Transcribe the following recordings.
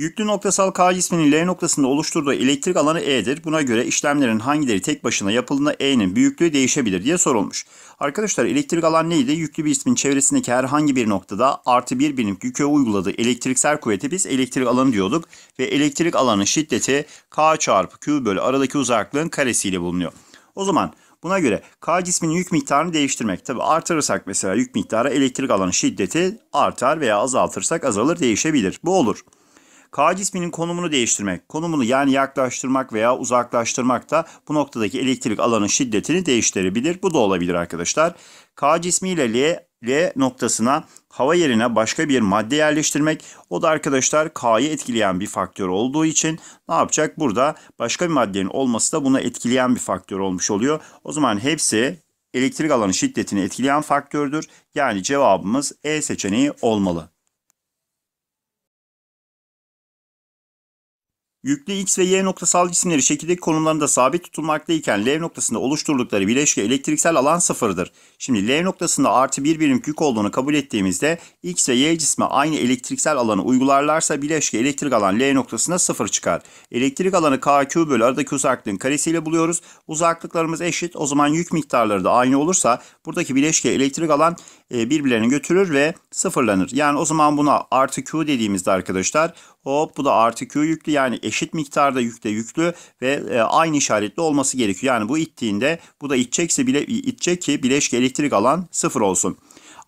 Yüklü noktasal K cisminin L noktasında oluşturduğu elektrik alanı E'dir. Buna göre işlemlerin hangileri tek başına yapıldığında E'nin büyüklüğü değişebilir diye sorulmuş. Arkadaşlar elektrik alan neydi? Yüklü bir cismin çevresindeki herhangi bir noktada artı bir birim yüke uyguladığı elektriksel kuvveti biz elektrik alanı diyorduk. Ve elektrik alanın şiddeti K çarpı Q bölü aradaki uzaklığın karesiyle bulunuyor. O zaman buna göre K cisminin yük miktarını değiştirmek. Tabi artırırsak mesela yük miktarı elektrik alanın şiddeti artar veya azaltırsak azalır değişebilir. Bu olur. K cisminin konumunu değiştirmek, konumunu yani yaklaştırmak veya uzaklaştırmak da bu noktadaki elektrik alanın şiddetini değiştirebilir. Bu da olabilir arkadaşlar. K cismiyle L, L noktasına hava yerine başka bir madde yerleştirmek o da arkadaşlar K'yı etkileyen bir faktör olduğu için ne yapacak? Burada başka bir maddenin olması da buna etkileyen bir faktör olmuş oluyor. O zaman hepsi elektrik alanı şiddetini etkileyen faktördür. Yani cevabımız E seçeneği olmalı. Yüklü x ve y noktasal cisimleri şekildeki konumlarında sabit tutulmaktayken L noktasında oluşturdukları bileşke elektriksel alan sıfırdır. Şimdi L noktasında artı bir birim yük olduğunu kabul ettiğimizde x ve y cisme aynı elektriksel alanı uygularlarsa bileşke elektrik alan L noktasında sıfır çıkar. Elektrik alanı KQ bölü aradaki uzaklığın karesiyle buluyoruz. Uzaklıklarımız eşit o zaman yük miktarları da aynı olursa buradaki bileşke elektrik alan e, birbirlerini götürür ve sıfırlanır. Yani o zaman buna artı Q dediğimizde arkadaşlar Hop bu da artı Q yüklü yani eşit miktarda yükle yüklü ve e, aynı işaretli olması gerekiyor. Yani bu ittiğinde bu da itecekse bile itecek ki bileşke elektrik alan sıfır olsun.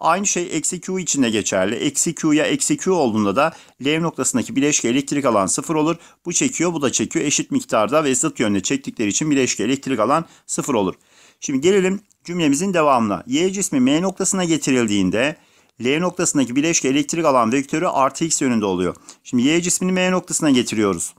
Aynı şey eksi Q için de geçerli. Eksi Q'ya eksi Q olduğunda da L noktasındaki bileşke elektrik alan sıfır olur. Bu çekiyor bu da çekiyor eşit miktarda ve zıt yönde çektikleri için bileşke elektrik alan sıfır olur. Şimdi gelelim cümlemizin devamına. Y cismi M noktasına getirildiğinde L noktasındaki bileşke elektrik alan vektörü artı x yönünde oluyor. Şimdi y cismini M noktasına getiriyoruz.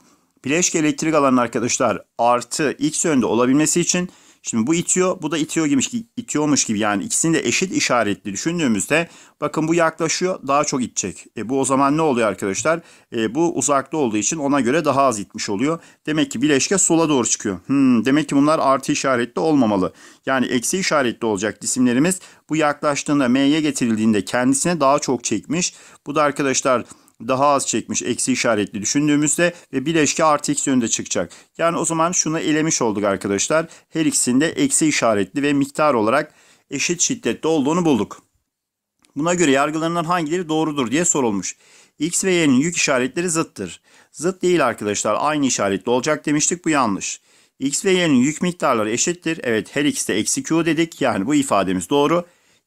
Bileşke elektrik alanın arkadaşlar artı x yönde olabilmesi için Şimdi bu itiyor, bu da itiyor gibi, itiyormuş gibi yani ikisini de eşit işaretli düşündüğümüzde bakın bu yaklaşıyor daha çok itecek. E, bu o zaman ne oluyor arkadaşlar? E, bu uzakta olduğu için ona göre daha az itmiş oluyor. Demek ki bileşke sola doğru çıkıyor. Hmm, demek ki bunlar artı işaretli olmamalı. Yani eksi işaretli olacak cisimlerimiz bu yaklaştığında M'ye getirildiğinde kendisine daha çok çekmiş. Bu da arkadaşlar daha az çekmiş eksi işaretli düşündüğümüzde ve bileşke artı x yönünde çıkacak. Yani o zaman şunu elemiş olduk arkadaşlar. Her ikisinde eksi işaretli ve miktar olarak eşit şiddette olduğunu bulduk. Buna göre yargılarından hangileri doğrudur diye sorulmuş. X ve Y'nin yük işaretleri zıttır. Zıt değil arkadaşlar aynı işaretli olacak demiştik bu yanlış. X ve Y'nin yük miktarları eşittir. Evet her ikisi de eksi Q dedik yani bu ifademiz doğru.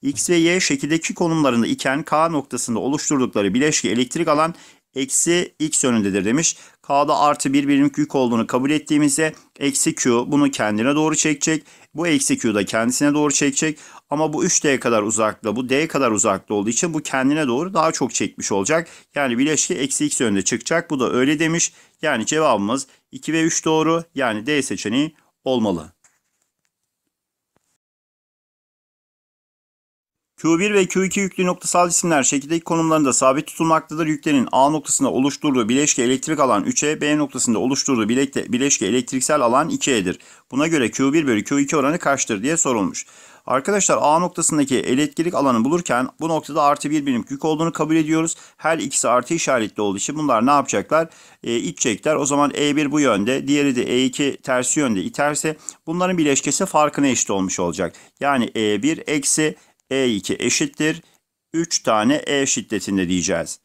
X ve Y şekildeki konumlarında iken K noktasında oluşturdukları bileşki elektrik alan eksi X yönündedir demiş. K'da artı bir birim yük olduğunu kabul ettiğimizde eksi Q bunu kendine doğru çekecek. Bu eksi Q da kendisine doğru çekecek. Ama bu 3D kadar uzakta bu D kadar uzakta olduğu için bu kendine doğru daha çok çekmiş olacak. Yani bileşki eksi X yönde çıkacak. Bu da öyle demiş. Yani cevabımız 2 ve 3 doğru yani D seçeneği olmalı. Q1 ve Q2 yüklü noktasal cisimler şekildeki konumlarında sabit tutulmaktadır. Yüklerin A noktasında oluşturduğu bileşke elektrik alan 3E, B noktasında oluşturduğu bilekte, bileşke elektriksel alan 2E'dir. Buna göre Q1 bölü Q2 oranı kaçtır diye sorulmuş. Arkadaşlar A noktasındaki elektrik alanı bulurken bu noktada artı bir birim yük olduğunu kabul ediyoruz. Her ikisi artı işaretli olduğu için bunlar ne yapacaklar? E, itecekler. O zaman E1 bu yönde, diğeri de E2 tersi yönde iterse bunların bileşkesi farkına eşit olmuş olacak. Yani E1 eksi e2 eşittir 3 tane E şiddetinde diyeceğiz.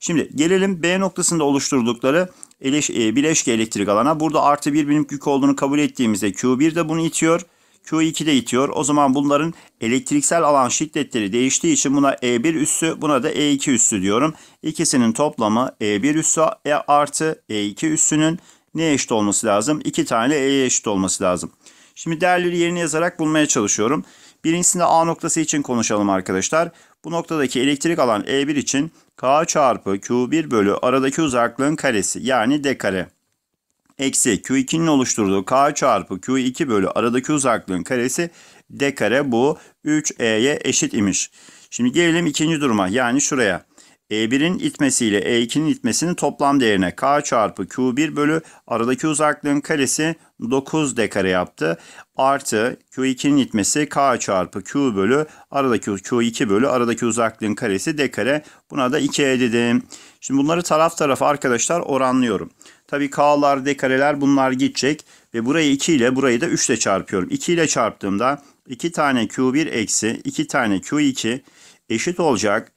Şimdi gelelim B noktasında oluşturdukları e, bileşke elektrik alana. Burada artı 1 birim yük olduğunu kabul ettiğimizde Q1 de bunu itiyor. Q2 de itiyor. O zaman bunların elektriksel alan şiddetleri değiştiği için buna E1 üssü buna da E2 üssü diyorum. İkisinin toplamı E1 üssü e artı E2 üssünün ne eşit olması lazım? 2 tane E'ye eşit olması lazım. Şimdi değerleri yerine yazarak bulmaya çalışıyorum. Birincisinde A noktası için konuşalım arkadaşlar. Bu noktadaki elektrik alan E1 için K çarpı Q1 bölü aradaki uzaklığın karesi yani D kare. Eksi Q2'nin oluşturduğu K çarpı Q2 bölü aradaki uzaklığın karesi D kare bu 3E'ye eşit imiş. Şimdi gelelim ikinci duruma yani şuraya. E1'in itmesiyle E2'nin itmesinin toplam değerine K çarpı Q1 bölü aradaki uzaklığın karesi 9 dekare yaptı. Artı Q2'nin itmesi K çarpı Q bölü aradaki Q2 bölü aradaki uzaklığın karesi dekare Buna da 2E dedim. Şimdi bunları taraf tarafa arkadaşlar oranlıyorum. Tabi K'lar dekareler bunlar gidecek. Ve burayı 2 ile burayı da 3 ile çarpıyorum. 2 ile çarptığımda 2 tane Q1 eksi 2 tane Q2 eşit olacak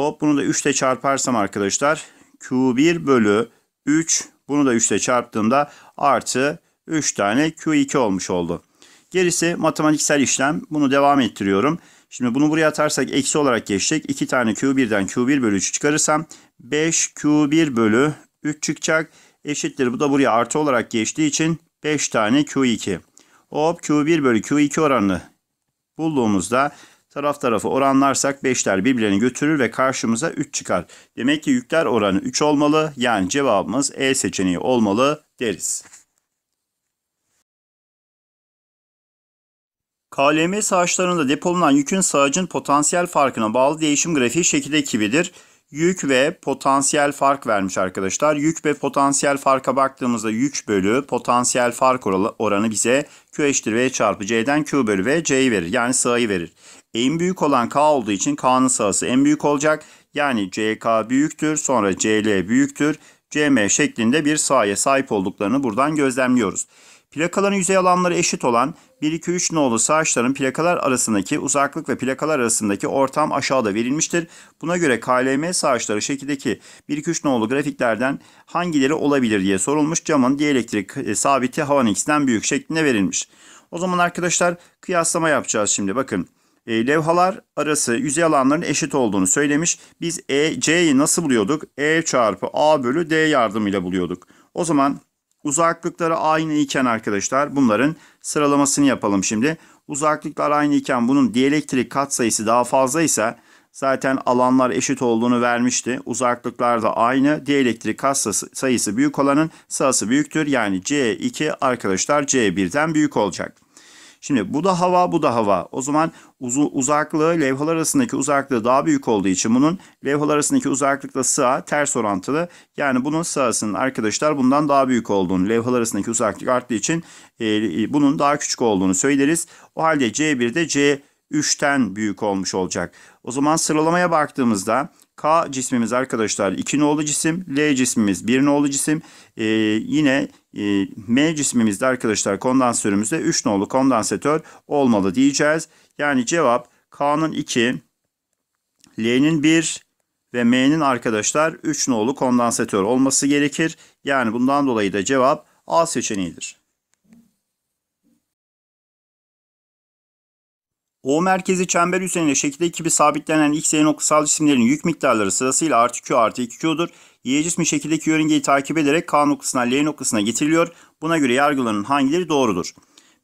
Hop bunu da 3 ile çarparsam arkadaşlar Q1 bölü 3 bunu da 3 ile çarptığımda artı 3 tane Q2 olmuş oldu. Gerisi matematiksel işlem. Bunu devam ettiriyorum. Şimdi bunu buraya atarsak eksi olarak geçecek. 2 tane Q1'den Q1 bölü 3 çıkarırsam 5 Q1 bölü 3 çıkacak. Eşittir. Bu da buraya artı olarak geçtiği için 5 tane Q2. Hop Q1 bölü Q2 oranını bulduğumuzda Taraf tarafı oranlarsak 5'ler birbirlerini götürür ve karşımıza 3 çıkar. Demek ki yükler oranı 3 olmalı. Yani cevabımız E seçeneği olmalı deriz. KLM sağaçlarında depolanan yükün sağacın potansiyel farkına bağlı değişim grafiği şekilde gibidir. Yük ve potansiyel fark vermiş arkadaşlar. Yük ve potansiyel farka baktığımızda yük bölü potansiyel fark oranı bize Q eşittir V çarpı C'den Q bölü V C'yi verir. Yani sığayı verir en büyük olan K olduğu için K'nın sahası en büyük olacak. Yani CK büyüktür sonra CL büyüktür. CM şeklinde bir sahaya sahip olduklarını buradan gözlemliyoruz. Plakaların yüzey alanları eşit olan 1-2-3 nolu saçların plakalar arasındaki uzaklık ve plakalar arasındaki ortam aşağıda verilmiştir. Buna göre KLM saçları şekildeki 1-2-3 nolu grafiklerden hangileri olabilir diye sorulmuş. Camın dielektrik e, sabiti havan x'den büyük şeklinde verilmiş. O zaman arkadaşlar kıyaslama yapacağız şimdi bakın. E, levhalar arası yüzey alanlarının eşit olduğunu söylemiş. Biz E, C'yi nasıl buluyorduk? E çarpı A bölü D yardımıyla buluyorduk. O zaman uzaklıkları aynı iken arkadaşlar bunların sıralamasını yapalım şimdi. Uzaklıklar aynı iken bunun dielektrik katsayısı daha fazlaysa zaten alanlar eşit olduğunu vermişti. Uzaklıklar da aynı. Dielektrik katsayısı sayısı büyük olanın sahası büyüktür. Yani C2 arkadaşlar C1'den büyük olacak. Şimdi bu da hava, bu da hava. O zaman uz uzaklığı, levhalar arasındaki uzaklığı daha büyük olduğu için bunun levhalar arasındaki uzaklıkla sığa ters orantılı. Yani bunun sığasının arkadaşlar bundan daha büyük olduğunu, levhalar arasındaki uzaklık arttığı için e, bunun daha küçük olduğunu söyleriz. O halde C1 de C3'ten büyük olmuş olacak. O zaman sıralamaya baktığımızda K cismimiz arkadaşlar 2 nolu cisim. L cismimiz 1 nolu cisim. E, yine e, M cismimizde arkadaşlar kondansörümüzde 3 nolu kondansatör olmalı diyeceğiz. Yani cevap K'nın 2, L'nin 1 ve M'nin arkadaşlar 3 nolu kondansatör olması gerekir. Yani bundan dolayı da cevap A seçeneğidir. O merkezi çember üzerinde şekilde ekibi sabitlenen x, y noktasal cisimlerin yük miktarları sırasıyla artı q artı 2q'dur. Y cismi şekildeki yörüngeyi takip ederek k noktasına l noktasına getiriliyor. Buna göre yargılarının hangileri doğrudur?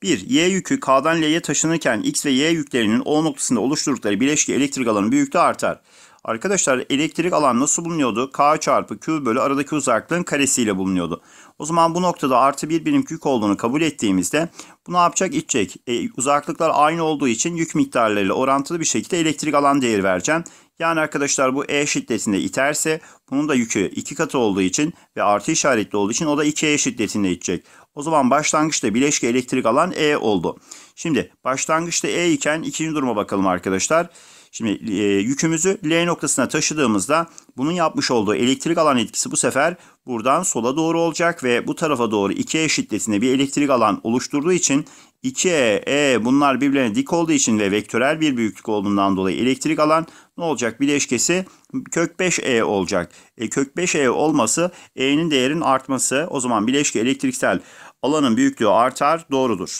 1. Y yükü K'dan L'ye taşınırken X ve Y yüklerinin O noktasında oluşturdukları bileşki elektrik alanı büyüklüğü artar. Arkadaşlar elektrik alan nasıl bulunuyordu? K çarpı Q bölü aradaki uzaklığın karesiyle bulunuyordu. O zaman bu noktada artı bir birim yük olduğunu kabul ettiğimizde bu ne yapacak? İçecek. E, uzaklıklar aynı olduğu için yük miktarlarıyla orantılı bir şekilde elektrik alan değeri vereceğim. Yani arkadaşlar bu E şiddetinde iterse bunun da yükü 2 katı olduğu için ve artı işaretli olduğu için o da 2E şiddetinde itecek. O zaman başlangıçta bileşke elektrik alan E oldu. Şimdi başlangıçta E iken ikinci duruma bakalım arkadaşlar. Arkadaşlar. Şimdi e, yükümüzü L noktasına taşıdığımızda bunun yapmış olduğu elektrik alan etkisi bu sefer buradan sola doğru olacak ve bu tarafa doğru 2E şiddetinde bir elektrik alan oluşturduğu için 2E, E bunlar birbirine dik olduğu için ve vektörel bir büyüklük olduğundan dolayı elektrik alan ne olacak? Bileşkesi kök 5E olacak. E, kök 5E olması E'nin değerinin artması. O zaman bileşke elektriksel alanın büyüklüğü artar. Doğrudur.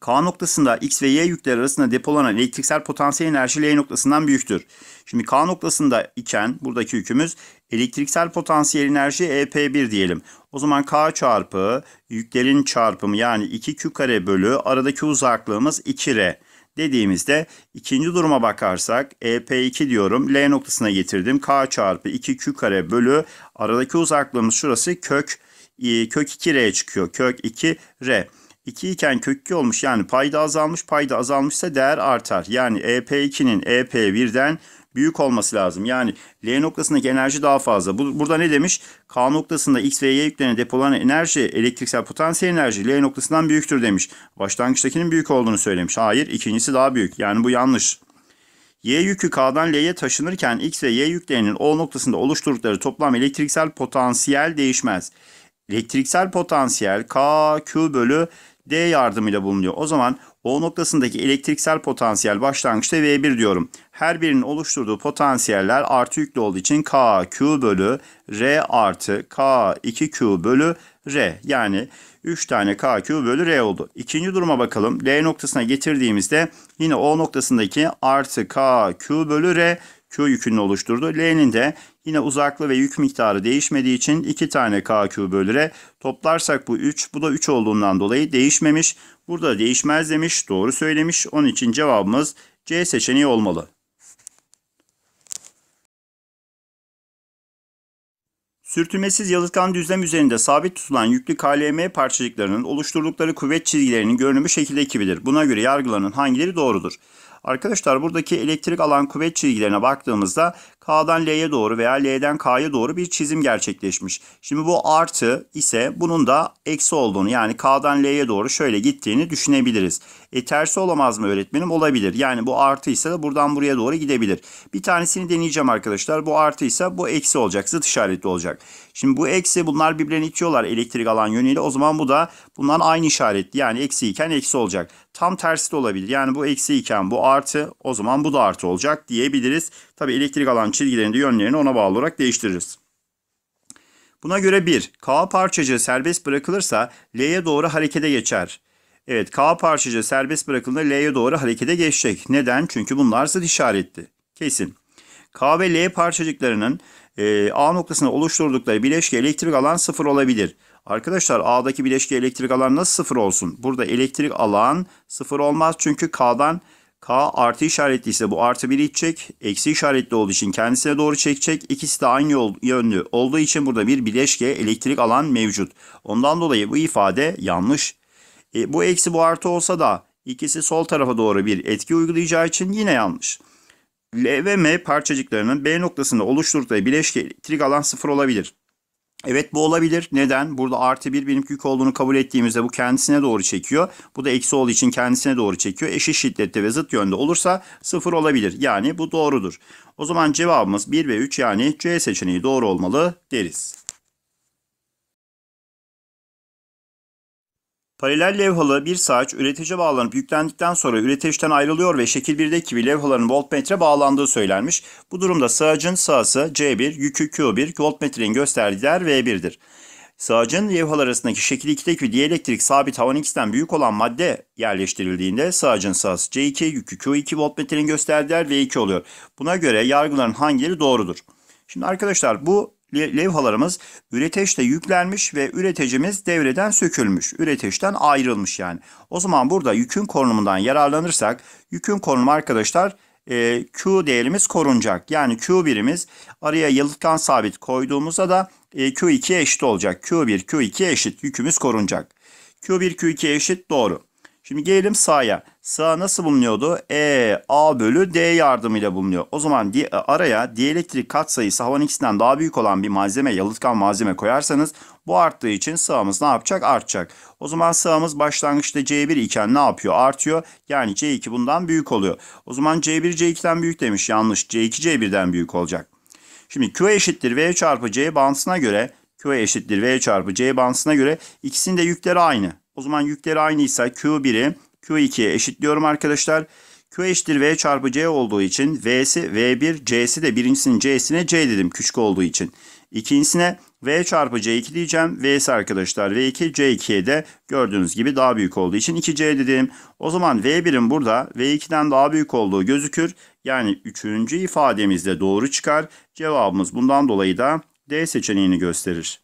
K noktasında X ve Y yükler arasında depolanan elektriksel potansiyel enerji L noktasından büyüktür. Şimdi K noktasında iken buradaki yükümüz elektriksel potansiyel enerji EP1 diyelim. O zaman K çarpı yüklerin çarpımı yani 2Q kare bölü aradaki uzaklığımız 2R dediğimizde ikinci duruma bakarsak EP2 diyorum L noktasına getirdim. K çarpı 2Q kare bölü aradaki uzaklığımız şurası kök kök 2R çıkıyor. Kök 2R. 2 iken kökü olmuş yani payda azalmış. Payda azalmışsa değer artar. Yani EP2'nin EP1'den büyük olması lazım. Yani L noktasındaki enerji daha fazla. Bu, burada ne demiş? K noktasında X ve Y yüklerine depolanan enerji, elektriksel potansiyel enerji L noktasından büyüktür demiş. Başlangıçtakinin büyük olduğunu söylemiş. Hayır ikincisi daha büyük. Yani bu yanlış. Y yükü K'dan L'ye taşınırken X ve Y yüklerinin O noktasında oluşturdukları toplam elektriksel potansiyel değişmez. Elektriksel potansiyel K, Q bölü D yardımıyla bulunuyor. O zaman O noktasındaki elektriksel potansiyel başlangıçta V1 diyorum. Her birinin oluşturduğu potansiyeller artı yüklü olduğu için kQ bölü R artı K 2Q bölü R. Yani 3 tane KQ bölü R oldu. İkinci duruma bakalım. L noktasına getirdiğimizde yine O noktasındaki artı KQ bölü R Q yükünü oluşturdu. L'nin de Yine uzaklığı ve yük miktarı değişmediği için 2 tane KQ bölüre toplarsak bu 3. Bu da 3 olduğundan dolayı değişmemiş. Burada değişmez demiş. Doğru söylemiş. Onun için cevabımız C seçeneği olmalı. Sürtünmesiz yalıtkan düzlem üzerinde sabit tutulan yüklü KLM parçacıklarının oluşturdukları kuvvet çizgilerinin görünümü şekilde ekibidir. Buna göre yargılarının hangileri doğrudur? Arkadaşlar buradaki elektrik alan kuvvet çizgilerine baktığımızda K'dan L'ye doğru veya L'den K'ya doğru bir çizim gerçekleşmiş. Şimdi bu artı ise bunun da eksi olduğunu yani K'dan L'ye doğru şöyle gittiğini düşünebiliriz. E tersi olamaz mı öğretmenim? Olabilir. Yani bu artı ise de buradan buraya doğru gidebilir. Bir tanesini deneyeceğim arkadaşlar. Bu artı ise bu eksi olacak. Zıt işaretli olacak. Şimdi bu eksi bunlar birbirlerini itiyorlar elektrik alan yönüyle. O zaman bu da bundan aynı işaretli. Yani eksi iken eksi olacak. Tam tersi de olabilir. Yani bu eksi iken bu artı o zaman bu da artı olacak diyebiliriz. Tabi elektrik alan çizgilerinde yönlerini ona bağlı olarak değiştiririz. Buna göre 1. K parçacığı serbest bırakılırsa L'ye doğru harekete geçer. Evet K parçacığı serbest bırakıldığında L'ye doğru harekete geçecek. Neden? Çünkü bunlar zıt işaretti. Kesin. K ve L parçacıklarının e, A noktasında oluşturdukları bileşke elektrik alan sıfır olabilir. Arkadaşlar A'daki bileşke elektrik alan nasıl sıfır olsun? Burada elektrik alan sıfır olmaz çünkü K'dan K artı işaretli ise bu artı 1'i itecek. Eksi işaretli olduğu için kendisine doğru çekecek. İkisi de aynı yol, yönlü olduğu için burada bir bileşke elektrik alan mevcut. Ondan dolayı bu ifade yanlış. E, bu eksi bu artı olsa da ikisi sol tarafa doğru bir etki uygulayacağı için yine yanlış. L ve M parçacıklarının B noktasında oluşturduğu bileşke elektrik alan sıfır olabilir. Evet bu olabilir. Neden? Burada artı bir benim yük olduğunu kabul ettiğimizde bu kendisine doğru çekiyor. Bu da eksi olduğu için kendisine doğru çekiyor. Eşit şiddette ve zıt yönde olursa sıfır olabilir. Yani bu doğrudur. O zaman cevabımız 1 ve 3 yani C seçeneği doğru olmalı deriz. Paralel levhalı bir saç üretici bağlanıp yüklendikten sonra üreticiden ayrılıyor ve şekil 1'deki gibi levhaların voltmetre bağlandığı söylenmiş. Bu durumda sığacın sığası C1, yükü Q1, voltmetrenin gösterdiği değer V1'dir. Sığacın levhalar arasındaki şekil 2'deki dielektrik sabit havan x'ten büyük olan madde yerleştirildiğinde sığacın sığası C2, yükü Q2, voltmetrenin gösterdiği değer V2 oluyor. Buna göre yargıların hangileri doğrudur? Şimdi arkadaşlar bu levhalarımız üreteçte yüklenmiş ve üreticimiz devreden sökülmüş. Üreteçten ayrılmış yani. O zaman burada yükün konumundan yararlanırsak yükün konumu arkadaşlar e, Q değerimiz korunacak. Yani Q birimiz araya yıllıktan sabit koyduğumuzda da e, Q2 eşit olacak. Q1, Q2 eşit yükümüz korunacak. Q1, Q2 eşit doğru. Şimdi gelelim sağya. Sağ nasıl bulunuyordu? E, A bölü D yardımıyla bulunuyor. O zaman di e, araya dielektrik katsayısı havanın ikisinden daha büyük olan bir malzeme, yalıtkan malzeme koyarsanız bu arttığı için sağımız ne yapacak? Artacak. O zaman sağımız başlangıçta C1 iken ne yapıyor? Artıyor. Yani C2 bundan büyük oluyor. O zaman C1 C2'den büyük demiş. Yanlış. C2 C1'den büyük olacak. Şimdi Q eşittir V çarpı C bantısına göre Q eşittir V çarpı C bantısına göre ikisinin de yükleri aynı. O zaman yükleri aynıysa Q1'i Q2'ye eşitliyorum arkadaşlar. Q eşittir V çarpı C olduğu için V'si V1, C'si de birincisinin C'sine C dedim küçük olduğu için. İkincisine V çarpı C2 diyeceğim. V'si arkadaşlar V2, C2'ye de gördüğünüz gibi daha büyük olduğu için 2C dedim. O zaman V1'in burada V2'den daha büyük olduğu gözükür. Yani üçüncü ifademizde doğru çıkar. Cevabımız bundan dolayı da D seçeneğini gösterir.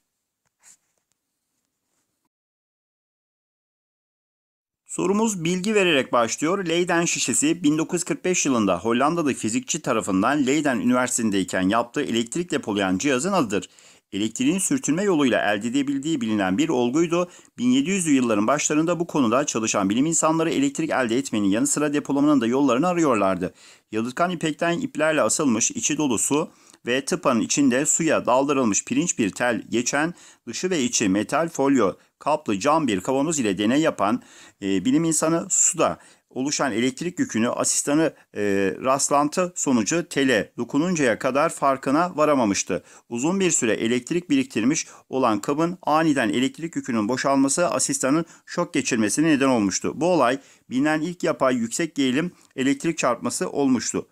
Sorumuz bilgi vererek başlıyor. Leyden şişesi 1945 yılında Hollandalı fizikçi tarafından Leyden Üniversitesi'ndeyken yaptığı elektrik depolayan cihazın adıdır. Elektriğin sürtünme yoluyla elde edebildiği bilinen bir olguydu. 1700'lü yılların başlarında bu konuda çalışan bilim insanları elektrik elde etmenin yanı sıra depolamanın da yollarını arıyorlardı. Yalıtkan ipekten iplerle asılmış içi dolusu. su ve tıpanın içinde suya daldırılmış pirinç bir tel geçen dışı ve içi metal folyo kaplı cam bir kavanoz ile deney yapan e, bilim insanı suda oluşan elektrik yükünü asistanı e, rastlantı sonucu tele dokununcaya kadar farkına varamamıştı. Uzun bir süre elektrik biriktirmiş olan kabın aniden elektrik yükünün boşalması asistanın şok geçirmesine neden olmuştu. Bu olay bilinen ilk yapay yüksek gerilim elektrik çarpması olmuştu.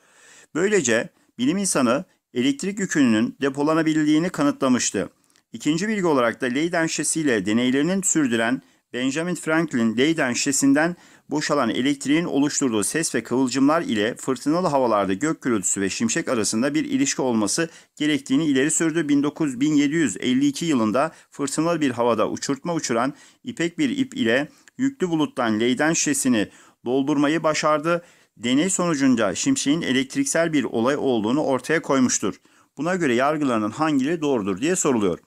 Böylece bilim insanı elektrik yükünün depolanabildiğini kanıtlamıştı. İkinci bilgi olarak da Leyden şesiyle deneylerinin sürdüren Benjamin Franklin Leyden şesinden boşalan elektriğin oluşturduğu ses ve kıvılcımlar ile fırtınalı havalarda gök gürültüsü ve şimşek arasında bir ilişki olması gerektiğini ileri sürdü. 1752 yılında fırtınalı bir havada uçurtma uçuran ipek bir ip ile yüklü buluttan leyden şesini doldurmayı başardı deney sonucunca şimşeğin elektriksel bir olay olduğunu ortaya koymuştur. Buna göre yargılarının hangileri doğrudur diye soruluyor.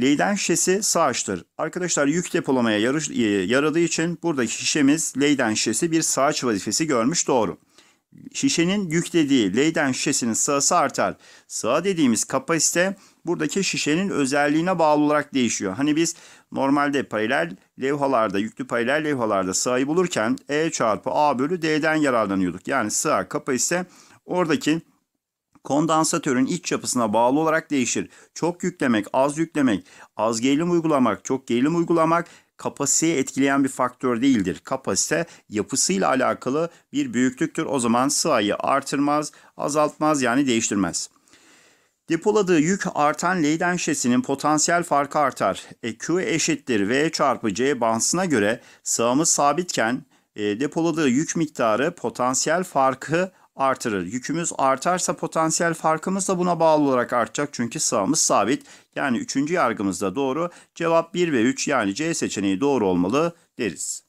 Leyden şişesi sağaçtır. Arkadaşlar yük depolamaya yarış, e, yaradığı için buradaki şişemiz Leyden şişesi bir sağaç vazifesi görmüş doğru. Şişenin yüklediği Leyden şişesinin sığası artar. Sığa dediğimiz kapasite buradaki şişenin özelliğine bağlı olarak değişiyor. Hani biz normalde paralel levhalarda, yüklü paralel levhalarda sayı bulurken E çarpı A bölü D'den yararlanıyorduk. Yani sığ kapa ise oradaki kondansatörün iç yapısına bağlı olarak değişir. Çok yüklemek, az yüklemek, az gerilim uygulamak, çok gerilim uygulamak kapasiteyi etkileyen bir faktör değildir. Kapasite yapısıyla alakalı bir büyüklüktür. O zaman sığayı artırmaz, azaltmaz yani değiştirmez. Depoladığı yük artan Leyden şesinin potansiyel farkı artar. E, Q eşittir V çarpı C bansına göre sağımız sabitken e, depoladığı yük miktarı potansiyel farkı artırır. Yükümüz artarsa potansiyel farkımız da buna bağlı olarak artacak çünkü sağımız sabit. Yani üçüncü yargımız da doğru. Cevap 1 ve 3 yani C seçeneği doğru olmalı deriz.